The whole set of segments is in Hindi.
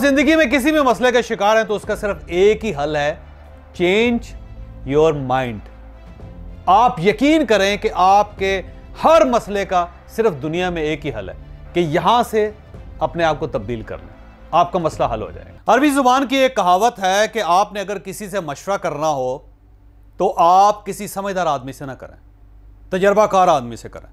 जिंदगी में किसी भी मसले का शिकार हैं तो उसका सिर्फ एक ही हल है चेंज योर माइंड आप यकीन करें कि आपके हर मसले का सिर्फ दुनिया में एक ही हल है कि यहां से अपने आप को तब्दील कर लें आपका मसला हल हो जाएगा अरबी जुबान की एक कहावत है कि आपने अगर किसी से मशवरा करना हो तो आप किसी समझदार आदमी से ना करें तजर्बाकार आदमी से करें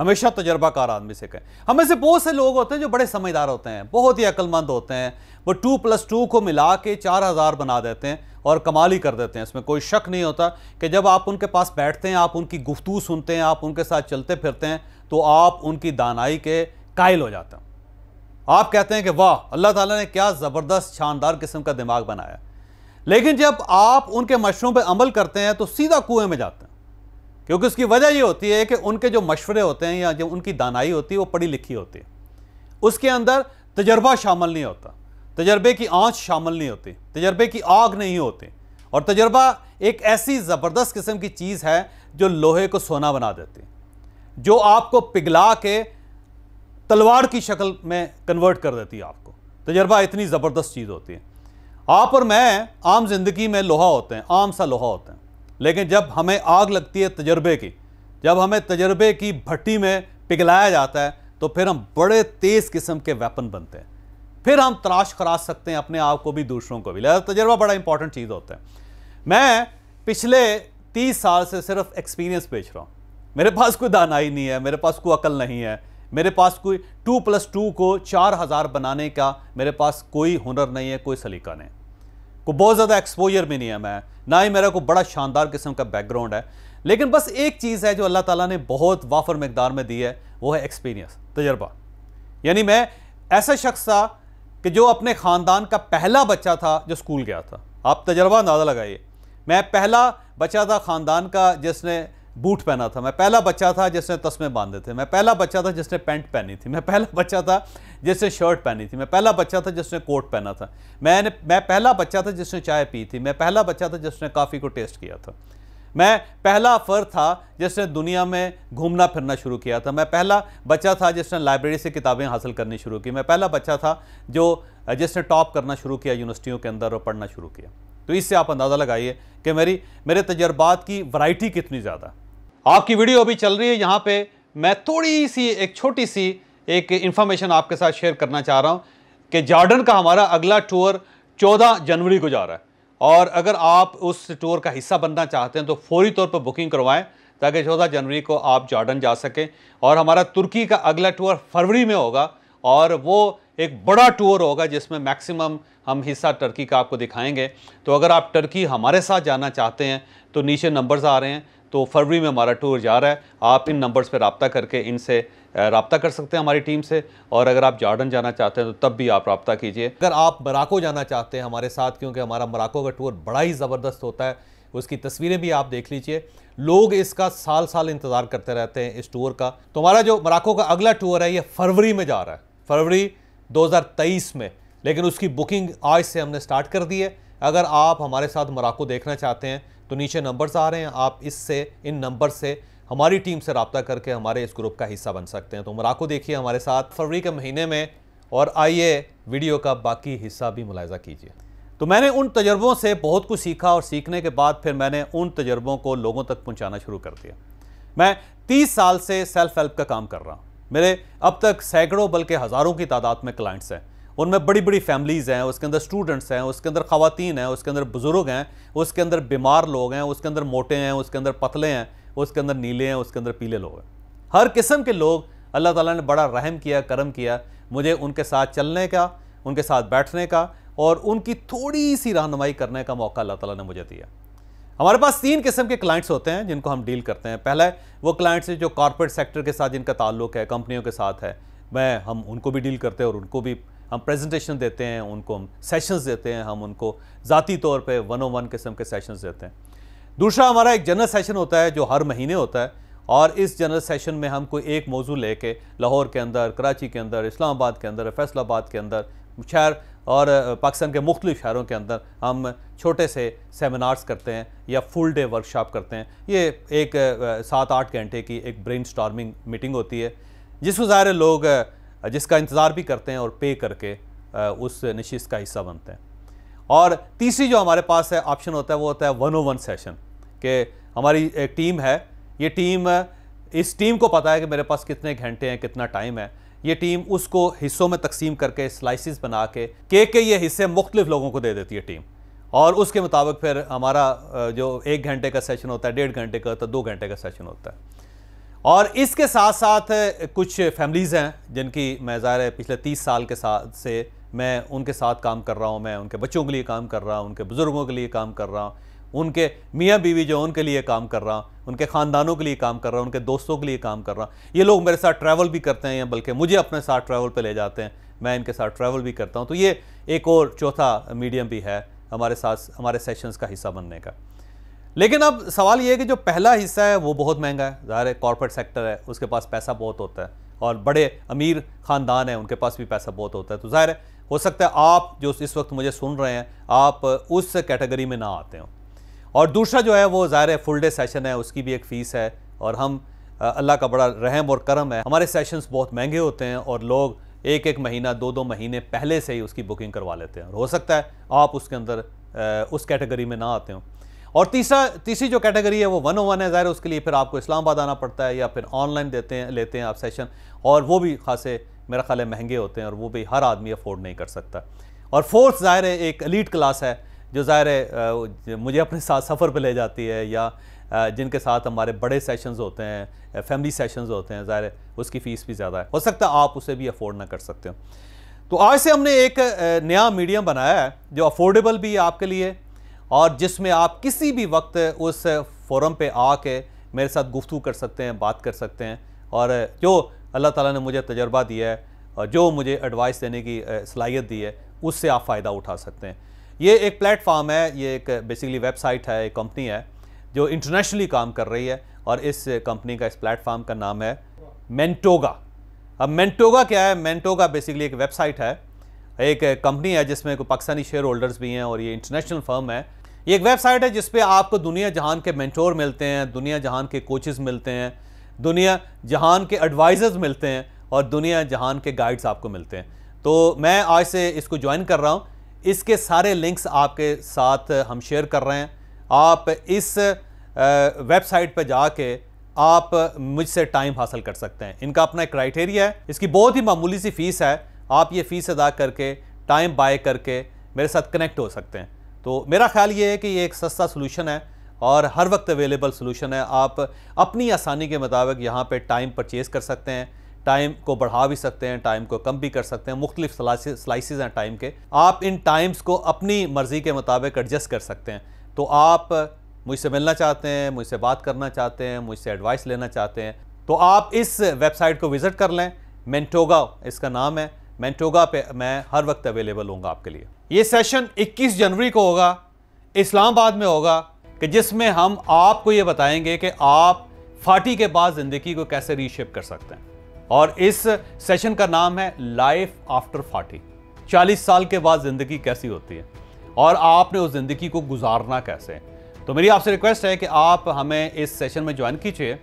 हमेशा तजर्बाकार आदमी से कहें हमें से बहुत से लोग होते हैं जो बड़े समझदार होते हैं बहुत ही अक्लमंद होते हैं वो टू प्लस टू को मिला के चार हज़ार बना देते हैं और कमाल ही कर देते हैं इसमें कोई शक नहीं होता कि जब आप उनके पास बैठते हैं आप उनकी गुफ्तु सुनते हैं आप उनके साथ चलते फिरते हैं तो आप उनकी दानाई के कायल हो जाते हैं आप कहते हैं कि वाह अल्लाह ताला ने क्या ज़बरदस्त शानदार किस्म का दिमाग बनाया लेकिन जब आप उनके मशरों पर अमल करते हैं तो सीधा कुएं में जाते हैं क्योंकि उसकी वजह ये होती है कि उनके जो मशवरे होते हैं या जो उनकी दानाई होती है वो पढ़ी लिखी होती है उसके अंदर तजर्बा शामिल नहीं होता तजर्बे की आँच शामिल नहीं होती तजर्बे की आग नहीं होती और तजर्बा एक ऐसी ज़बरदस्त किस्म की चीज़ है जो लोहे को सोना बना देती जो आपको पिघला के तलवार की शक्ल में कन्वर्ट कर देती है आपको तजर्बा इतनी ज़बरदस्त चीज़ होती है आप और मैं आम ज़िंदगी में लोहा होते हैं आम सा लोहा होते हैं लेकिन जब हमें आग लगती है तजर्बे की जब हमें तजर्बे की भट्टी में पिघलाया जाता है तो फिर हम बड़े तेज़ किस्म के वेपन बनते हैं फिर हम तराश खरा सकते हैं अपने आप को भी दूसरों को भी लिहाजा तजर्बा बड़ा इंपॉर्टेंट चीज़ होता है मैं पिछले तीस साल से सिर्फ एक्सपीरियंस बेच रहा हूँ मेरे पास कोई दानाई नहीं है मेरे पास कोई अकल नहीं है मेरे पास कोई टू प्लस टू को चार हज़ार बनाने का मेरे पास कोई हुनर नहीं है कोई सलीका नहीं को बहुत ज़्यादा एक्सपोजर में नहीं है मैं ना ही मेरा को बड़ा शानदार किस्म का बैकग्राउंड है लेकिन बस एक चीज़ है जो अल्लाह ताला ने बहुत वाफर मकदार में दी है वो है एक्सपीरियंस तजर्बा यानी मैं ऐसा शख्स था कि जो अपने ख़ानदान का पहला बच्चा था जो स्कूल गया था आप तजर्बा अंदाज़ा लगाइए मैं पहला बच्चा था ख़ानदान का जिसने बूट पहना था मैं पहला बच्चा था जिसने तस्मे बांधे थे मैं पहला बच्चा था जिसने पैंट पहनी थी मैं पहला बच्चा था जिसने शर्ट पहनी थी मैं पहला बच्चा था जिसने कोट पहना था मैंने मैं पहला बच्चा था जिसने चाय पी थी मैं पहला बच्चा था जिसने काफ़ी को टेस्ट किया था मैं पहला फर था जिसने दुनिया में घूमना फिरना शुरू किया था मैं पहला बच्चा था जिसने लाइब्रेरी से किताबें हासिल करनी शुरू की मैं पहला बच्चा था जो जिसने टॉप करना शुरू किया यूनिवर्सिटियों के अंदर और पढ़ना शुरू किया तो इससे आप अंदाज़ा लगाइए कि मेरी मेरे तजर्बात की वैरायटी कितनी ज़्यादा आपकी वीडियो अभी चल रही है यहाँ पे मैं थोड़ी सी एक छोटी सी एक इन्फॉर्मेशन आपके साथ शेयर करना चाह रहा हूँ कि जार्डन का हमारा अगला टूर 14 जनवरी को जा रहा है और अगर आप उस टूर का हिस्सा बनना चाहते हैं तो फौरी तौर पर बुकिंग करवाएं ताकि 14 जनवरी को आप जार्डन जा सकें और हमारा तुर्की का अगला टूर फरवरी में होगा और वो एक बड़ा टूर होगा जिसमें मैक्सिमम हम हिस्सा टर्की का आपको दिखाएंगे तो अगर आप टर्की हमारे साथ जाना चाहते हैं तो नीचे नंबर्स आ रहे हैं तो फरवरी में हमारा टूर जा रहा है आप इन नंबर्स पर रबता करके इनसे रबता कर सकते हैं हमारी टीम से और अगर आप जार्डन जाना चाहते हैं तो तब भी आप रबता कीजिए अगर आप मराको जाना चाहते हैं हमारे साथ क्योंकि हमारा मराको का टूर बड़ा ही ज़बरदस्त होता है उसकी तस्वीरें भी आप देख लीजिए लोग इसका साल साल इंतज़ार करते रहते हैं इस टूर का तो हमारा जो मराको का अगला टूर है ये फरवरी में जा रहा है फरवरी 2023 में लेकिन उसकी बुकिंग आज से हमने स्टार्ट कर दी है अगर आप हमारे साथ मराको देखना चाहते हैं तो नीचे नंबर्स आ रहे हैं आप इससे इन नंबर से हमारी टीम से रबता करके हमारे इस ग्रुप का हिस्सा बन सकते हैं तो मराको देखिए हमारे साथ फरवरी के महीने में और आइए वीडियो का बाकी हिस्सा भी मुलायजा कीजिए तो मैंने उन तजर्बों से बहुत कुछ सीखा और सीखने के बाद फिर मैंने उन तजर्बों को लोगों तक पहुँचाना शुरू कर दिया मैं तीस साल से सेल्फ हेल्प का काम कर रहा हूँ मेरे अब तक सैकड़ों बल्कि हज़ारों की तादाद में क्लाइंट्स हैं उनमें बड़ी बड़ी फैमिलीज़ हैं उसके अंदर स्टूडेंट्स हैं उसके अंदर ख़वान हैं उसके अंदर बुज़ुर्ग हैं उसके अंदर बीमार लोग हैं उसके अंदर मोटे हैं उसके अंदर पतले हैं उसके अंदर नीले हैं उसके अंदर पीले लोग हैं हर किस्म के लोग अल्लाह ताला ने बड़ा रहम किया करम किया मुझे उनके साथ चलने का उनके साथ बैठने का और उनकी थोड़ी सी रहनमाई करने का मौका अल्लाह ताला ने मुझे दिया हमारे पास तीन किस्म के क्लाइंट्स होते हैं जिनको हम डील करते हैं पहला वो क्लाइंट्स जो कॉरपोरेट सेक्टर के साथ जिनका ताल्लुक है कंपनियों के साथ है मैं हम उनको भी डील करते हैं और उनको भी हम प्रेजेंटेशन देते हैं उनको हम सेशंस देते हैं हम उनको ज़ाती तौर पे वन ऑन वन किस्म के सेशंस देते हैं दूसरा हमारा एक जनरल सेशन होता है जो हर महीने होता है और इस जनरल सेशन में हम कोई एक मौजू ले लेके लाहौर के अंदर कराची के अंदर इस्लामाबाद के अंदर फैसलाबाद के अंदर शहर और पाकिस्तान के मुख्तु शहरों के अंदर हम छोटे से सेमिनार्स करते हैं या फुल डे वर्कशॉप करते हैं ये एक सात आठ घंटे की एक ब्रेन मीटिंग होती है जिसको ज़ाहिर लोग जिसका इंतज़ार भी करते हैं और पे करके उस नशीस का हिस्सा बनते हैं और तीसरी जो हमारे पास है ऑप्शन होता है वो होता है वन ओ वन सेशन कि हमारी एक टीम है ये टीम इस टीम को पता है कि मेरे पास कितने घंटे हैं कितना टाइम है ये टीम उसको हिस्सों में तकसीम करके स्लाइसिस बना के के के ये हिस्से मुख्तलिफ लोगों को दे देती है टीम और उसके मुताबिक फिर हमारा जो एक घंटे का सेशन होता है डेढ़ घंटे का होता है दो घंटे का सेशन होता है और इसके साथ साथ कुछ फैमिलीज़ हैं जिनकी मैं ज़ाहिर है पिछले तीस साल के साथ से मैं उनके साथ काम कर रहा हूँ मैं उनके बच्चों के लिए काम कर रहा हूँ उनके बुज़ुर्गों के लिए काम कर रहा हूँ उनके मियाँ बीवी जो उनके लिए काम कर रहा हूँ उनके ख़ानदानों के लिए काम कर रहा हूँ उनके दोस्तों के लिए काम कर रहा हूँ ये लोग मेरे साथ ट्रैवल भी करते हैं बल्कि मुझे अपने साथ ट्रैवल पर ले जाते हैं मैं इनके साथ ट्रैवल भी करता हूँ तो ये एक और चौथा मीडियम भी है हमारे साथ हमारे सेशंस का हिस्सा बनने का लेकिन अब सवाल ये है कि जो पहला हिस्सा है वो बहुत महंगा है ज़ाहिर है कॉरपोरेट सेक्टर है उसके पास पैसा बहुत होता है और बड़े अमीर ख़ानदान हैं उनके पास भी पैसा बहुत होता है तो ज़ाहिर है हो सकता है आप जो इस वक्त मुझे सुन रहे हैं आप उस कैटेगरी में ना आते हो और दूसरा जो है वो ज़ाहिर है फुल डे सेशन है उसकी भी एक फ़ीस है और हम अल्लाह का बड़ा रहम और करम है हमारे सेशंस बहुत महंगे होते हैं और लोग एक एक महीना दो दो महीने पहले से ही उसकी बुकिंग करवा लेते हैं और हो सकता है आप उसके अंदर उस कैटेगरी में ना आते हो और तीसरा तीसरी जो कैटेगरी है वो वन ओ वन है ज़ाहिर उसके लिए फिर आपको इस्लामाबाद आना पड़ता है या फिर ऑनलाइन देते हैं लेते हैं आप सेशन और वो भी खासे मेरा ख्याल है महंगे होते हैं और वो भी हर आदमी अफोर्ड नहीं कर सकता और फोर्थ ज़ाहिर है एक अलीट क्लास है जो ज़ाहिर है मुझे अपने साथ सफ़र पर ले जाती है या जिनके साथ हमारे बड़े सेशंस होते हैं फैमिली सेशंस होते हैं ज़ाहिर उसकी फ़ीस भी ज़्यादा है हो सकता है आप उसे भी अफोर्ड ना कर सकते हो तो आज से हमने एक नया मीडियम बनाया है जो अफोर्डेबल भी है आपके लिए और जिसमें आप किसी भी वक्त उस फोरम पे आके मेरे साथ गुफ्तु कर सकते हैं बात कर सकते हैं और जो अल्लाह ताला ने मुझे तजर्बा दिया है और जो मुझे एडवाइस देने की सलाहियत दी है उससे आप फ़ायदा उठा सकते हैं ये एक प्लेटफार्म है ये एक बेसिकली वेबसाइट है एक कंपनी है जो इंटरनेशनली काम कर रही है और इस कंपनी का इस प्लेटफार्म का नाम है मैंटोगा अब मैंटोगा क्या है मैंटोगा बेसिकली एक वेबसाइट है एक कंपनी है जिसमें पाकिस्तानी शेयर होल्डर्स भी हैं और ये इंटरनेशनल फर्म है ये एक वेबसाइट है जिसपे आपको दुनिया जहान के मेंटोर मिलते हैं दुनिया जहान के कोचेज़ मिलते हैं दुनिया जहान के एडवाइज़र्स मिलते हैं और दुनिया जहान के गाइड्स आपको मिलते हैं तो मैं आज से इसको ज्वाइन कर रहा हूँ इसके सारे लिंक्स आपके साथ हम शेयर कर रहे हैं आप इस वेबसाइट पर जाके आप मुझसे टाइम हासिल कर सकते हैं इनका अपना एक क्राइटेरिया है इसकी बहुत ही मामूली सी फ़ीस है आप ये फ़ीस अदा करके टाइम बाय करके मेरे साथ कनेक्ट हो सकते हैं तो मेरा ख्याल ये है कि ये एक सस्ता सोलूशन है और हर वक्त अवेलेबल सोलूशन है आप अपनी आसानी के मुताबिक यहाँ पर टाइम परचेज़ कर सकते हैं टाइम को बढ़ा भी सकते हैं टाइम को कम भी कर सकते हैं मुख्तलिफ स्लाइसिस हैं टाइम के आप इन टाइम्स को अपनी मर्ज़ी के मुताबिक एडजस्ट कर सकते हैं तो आप मुझसे मिलना चाहते हैं मुझसे बात करना चाहते हैं मुझसे एडवाइस लेना चाहते हैं तो आप इस वेबसाइट को विज़िट कर लें मैंटोगा इसका नाम है मैंटोगा पे मैं हर वक्त अवेलेबल हूँ आपके लिए ये सेशन 21 जनवरी को होगा इस्लामाबाद में होगा कि जिसमें हम आपको ये बताएंगे कि आप फाटी के बाद ज़िंदगी को कैसे रीशेप कर सकते हैं और इस सेशन का नाम है लाइफ आफ्टर फाटी चालीस साल के बाद ज़िंदगी कैसी होती है और आपने उस ज़िंदगी को गुजारना कैसे तो मेरी आपसे रिक्वेस्ट है कि आप हमें इस सेशन में ज्वाइन कीजिए